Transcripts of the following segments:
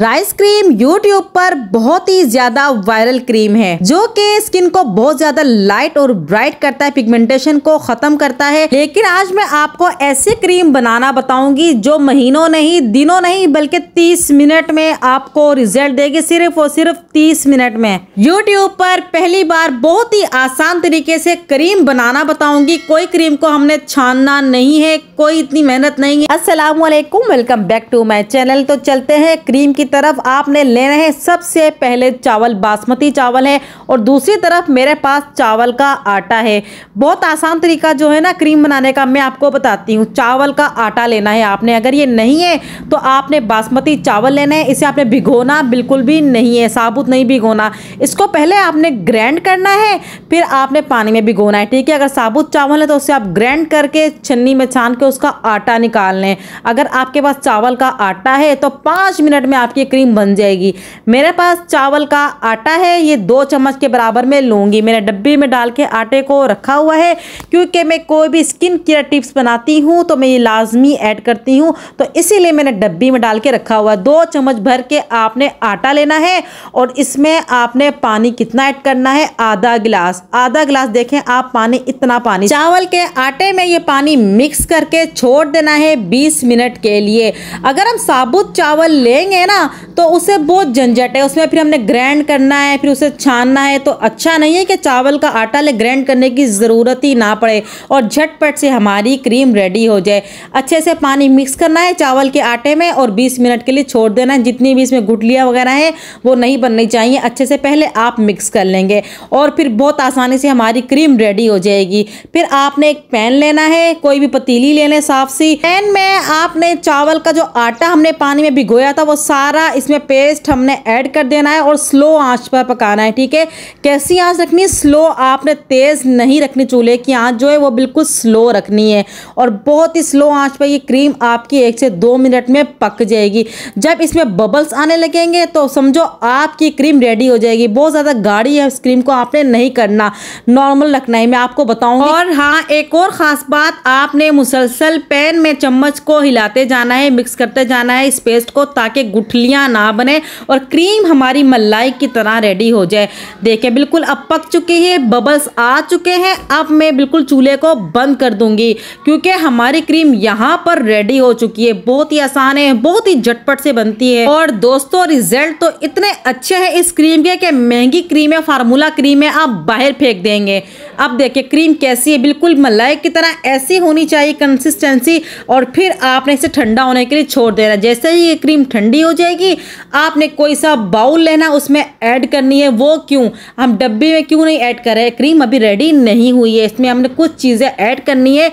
rice cream YouTube पर बहुत ही ज्यादा वायरल क्रीम है जो कि स्किन को बहुत ज्यादा लाइट और ब्राइट करता है पिगमेंटेशन को खत्म करता है लेकिन आज मैं आपको ऐसी क्रीम बनाना बताऊंगी जो महीनों नहीं दिनों नहीं बल्कि 30 मिनट में आपको रिजल्ट देगी सिर्फ और सिर्फ 30 मिनट में यूट्यूब पर पहली बार बहुत ही आसान तरीके से क्रीम बनाना बताऊंगी कोई क्रीम को हमने छानना नहीं है कोई इतनी मेहनत नहीं है असला welcome back to my channel तो चलते हैं क्रीम की तरफ आपने लेना है सबसे पहले चावल बासमती चावल है और दूसरी तरफ मेरे पास चावल का आटा है बहुत आसान तरीका जो है ना क्रीम बनाने का मैं आपको बताती हूँ चावल का आटा लेना है आपने अगर ये नहीं है तो आपने बासमती चावल लेना है इसे आपने भिगोना बिल्कुल भी नहीं है साबुत नहीं भिगोना इसको पहले आपने ग्रैंड करना है फिर आपने पानी में भिगोना है ठीक है अगर साबुत चावल है तो उसे आप ग्रैंड करके छन्नी में छान के उसका आटा निकाल लें अगर आपके पास चावल का आटा है तो पाँच मिनट में आपकी आपकी क्रीम बन जाएगी मेरे पास चावल का आटा है ये दो चम्मच के बराबर में लूँगी मैंने डब्बी में डाल के आटे को रखा हुआ है क्योंकि मैं कोई भी स्किन केयर टिप्स बनाती हूँ तो मैं ये लाजमी ऐड करती हूँ तो इसीलिए मैंने डब्बी में डाल के रखा हुआ है दो चम्मच भर के आपने आटा लेना है और इसमें आपने पानी कितना ऐड करना है आधा गिलास आधा गिलास देखें आप पानी इतना पानी चावल के आटे में ये पानी मिक्स करके छोड़ देना है 20 मिनट के लिए अगर हम साबुत चावल लेंगे ना तो उसे बहुत झंझट है उसमें फिर हमने ग्रैंड करना है फिर उसे छानना है तो अच्छा नहीं है कि चावल का आटा ले ग्रैंड करने की ज़रूरत ही ना पड़े और झटपट से हमारी क्रीम रेडी हो जाए अच्छे से पानी मिक्स करना है चावल के आटे में और बीस मिनट के लिए छोड़ देना है जितनी भी इसमें गुटलियाँ वगैरह हैं वो नहीं बननी चाहिए अच्छे से पहले आप मिक्स कर लेंगे और फिर बहुत आसानी से हमारी क्रीम रेडी हो जाएगी फिर आपने एक पैन लेना है कोई भी पतीली लेने साफ सी पैन में आपने चावल का जो आटा हमने पानी में भिगोया था वो सारा सारा इसमें पेस्ट हमने ऐड कर देना है और स्लो आंच पर पकाना है ठीक है कैसी आंच रखनी है स्लो आपने तेज़ नहीं रखनी चूल्हे की आंच जो है वो बिल्कुल स्लो रखनी है और बहुत ही स्लो आंच पर ये क्रीम आपकी एक से दो मिनट में पक जाएगी जब इसमें बबल्स आने लगेंगे तो समझो आपकी क्रीम रेडी हो जाएगी बहुत ज़्यादा गाढ़ी है इस क्रीम को आपने नहीं करना नॉर्मल रखना है मैं आपको बताऊँगी और हाँ एक और ख़ास बात आपने मुसलसल पैन में चम्मच को हिलाते जाना है मिक्स करते जाना है इस पेस्ट को ताकि गुठली गुठलियाँ ना बने और क्रीम हमारी मलाई की तरह रेडी हो जाए देखिए बिल्कुल अब पक चुके हैं बबल्स आ चुके हैं अब मैं बिल्कुल चूल्हे को बंद कर दूंगी क्योंकि हमारी क्रीम यहाँ पर रेडी हो चुकी है बहुत ही आसान है बहुत ही झटपट से बनती है और दोस्तों रिजल्ट तो इतने अच्छे हैं इस क्रीम के कि महंगी क्रीम है फार्मूला क्रीम है आप बाहर फेंक देंगे अब देखिए क्रीम कैसी है बिल्कुल मलाई की तरह ऐसी होनी चाहिए कंसिस्टेंसी और फिर आपने इसे ठंडा होने के लिए छोड़ देना जैसे ही ये क्रीम ठंडी हो जाएगी आपने कोई सा बाउल लेना उसमें ऐड करनी है वो क्यों हम डब्बे में क्यों नहीं ऐड कर रहे हैं क्रीम अभी रेडी नहीं हुई है इसमें हमने कुछ चीज़ें ऐड करनी है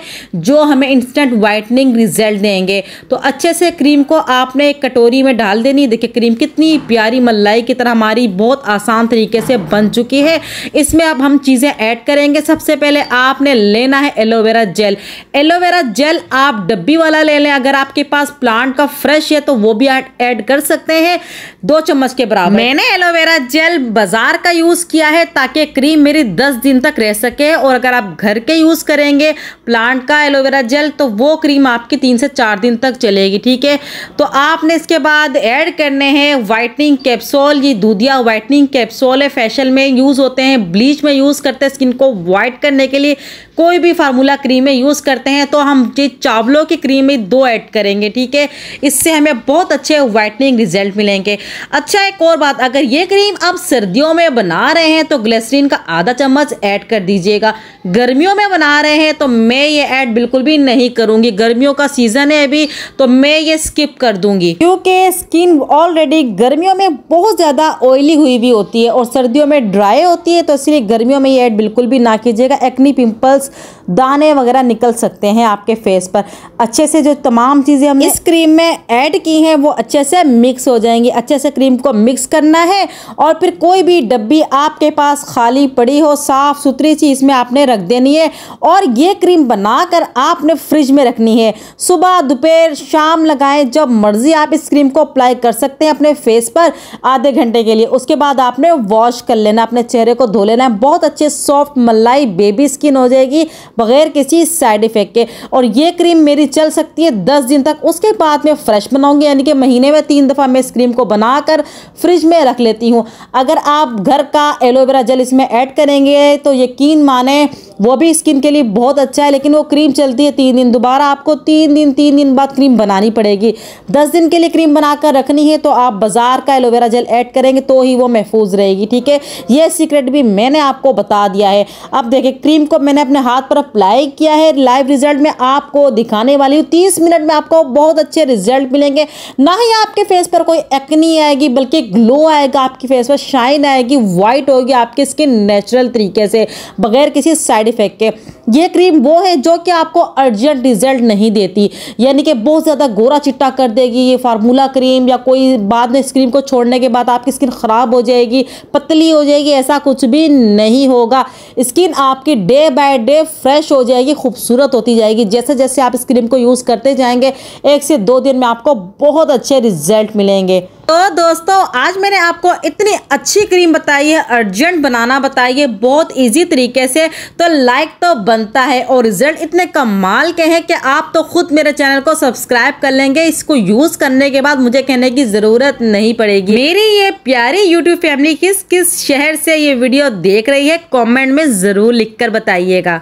जो हमें इंस्टेंट वाइटनिंग रिजल्ट देंगे तो अच्छे से क्रीम को आपने एक कटोरी में डाल देनी देखिए क्रीम कितनी प्यारी मलाई की तरह हमारी बहुत आसान तरीके से बन चुकी है इसमें अब हम चीज़ें ऐड करेंगे देखेंगे सबसे पहले आपने लेना है एलोवेरा जेल एलोवेरा जेल आप डब्बी वाला ले लें अगर आपके पास प्लांट का फ्रेश है तो वो भी ऐड कर सकते हैं दो चम्मच के बराबर मैंने एलोवेरा जेल बाजार का यूज किया है ताकि क्रीम मेरी दस दिन तक रह सके और अगर आप घर के यूज करेंगे प्लांट का एलोवेरा जेल तो वो क्रीम आपकी तीन से चार दिन तक चलेगी ठीक है तो आपने इसके बाद ऐड करने हैं वाइटनिंग कैप्सोल ये दूधिया वाइटनिंग कैप्सोल है फैशन में यूज़ होते हैं ब्लीच में यूज़ करते हैं स्किन को अवॉइड करने के लिए कोई भी फार्मूला क्रीम में यूज़ करते हैं तो हम जी चावलों की क्रीम में दो ऐड करेंगे ठीक है इससे हमें बहुत अच्छे वाइटनिंग रिजल्ट मिलेंगे अच्छा एक और बात अगर ये क्रीम आप सर्दियों में बना रहे हैं तो ग्लेसरीन का आधा चम्मच ऐड कर दीजिएगा गर्मियों में बना रहे हैं तो मैं ये ऐड बिल्कुल भी नहीं करूँगी गर्मियों का सीज़न है अभी तो मैं ये स्किप कर दूँगी क्योंकि स्किन ऑलरेडी गर्मियों में बहुत ज़्यादा ऑयली हुई भी होती है और सर्दियों में ड्राई होती है तो इसलिए गर्मियों में ये ऐड बिल्कुल भी ना कीजिएगा एक्नी पिंपल्स दाने वगैरह निकल सकते हैं आपके फेस पर अच्छे से जो तमाम चीज़ें हमने इस क्रीम में ऐड की हैं वो अच्छे से मिक्स हो जाएंगी अच्छे से क्रीम को मिक्स करना है और फिर कोई भी डब्बी आपके पास खाली पड़ी हो साफ़ सुथरी सी इसमें आपने रख देनी है और ये क्रीम बनाकर आपने फ्रिज में रखनी है सुबह दोपहर शाम लगाएं जब मर्ज़ी आप इस क्रीम को अप्लाई कर सकते हैं अपने फेस पर आधे घंटे के लिए उसके बाद आपने वॉश कर लेना अपने चेहरे को धो लेना है बहुत अच्छे सॉफ्ट मल मलाई बेबी स्किन हो जाएगी बगैर किसी साइड इफेक्ट के और ये क्रीम मेरी चल सकती है दस दिन तक उसके बाद मैं फ्रेश बनाऊंगी यानी कि महीने में तीन दफ़ा मैं इस क्रीम को बनाकर फ्रिज में रख लेती हूँ अगर आप घर का एलोवेरा जेल इसमें ऐड करेंगे तो यकीन माने वो भी स्किन के लिए बहुत अच्छा है लेकिन वो क्रीम चलती है तीन दिन दोबारा आपको तीन दिन तीन दिन बाद क्रीम बनानी पड़ेगी दस दिन के लिए क्रीम बनाकर रखनी है तो आप बाज़ार का एलोवेरा जेल ऐड करेंगे तो ही वो महफूज रहेगी ठीक है ये सीक्रेट भी मैंने आपको बता दिया है अब देखिए क्रीम को मैंने अपने हाथ पर अप्लाई किया है लाइव रिजल्ट में आपको दिखाने वाली हूँ तीस मिनट में आपको बहुत अच्छे रिजल्ट मिलेंगे ना ही आपके फेस पर कोई एक्नी आएगी बल्कि ग्लो आएगा आपके फेस पर शाइन आएगी वाइट होगी आपकी स्किन नेचुरल तरीके से बगैर किसी साइड इफेक्ट के ये क्रीम वो है जो कि आपको अर्जेंट रिजल्ट नहीं देती यानी कि बहुत ज़्यादा गोरा चिट्टा कर देगी ये फार्मूला क्रीम या कोई बाद में इस क्रीम को छोड़ने के बाद आपकी स्किन ख़राब हो जाएगी पतली हो जाएगी ऐसा कुछ भी नहीं होगा स्किन आपकी डे बाय डे फ्रेश हो जाएगी खूबसूरत होती जाएगी जैसे जैसे आप इस क्रीम को यूज़ करते जाएंगे एक से दो दिन में आपको बहुत अच्छे रिजल्ट मिलेंगे तो दोस्तों आज मैंने आपको इतनी अच्छी क्रीम बताई है अर्जेंट बनाना बताइए बहुत इजी तरीके से तो लाइक तो बनता है और रिजल्ट इतने कमाल के हैं कि आप तो खुद मेरे चैनल को सब्सक्राइब कर लेंगे इसको यूज़ करने के बाद मुझे कहने की ज़रूरत नहीं पड़ेगी मेरी ये प्यारी यूट्यूब फैमिली किस किस शहर से ये वीडियो देख रही है कॉमेंट में ज़रूर लिख बताइएगा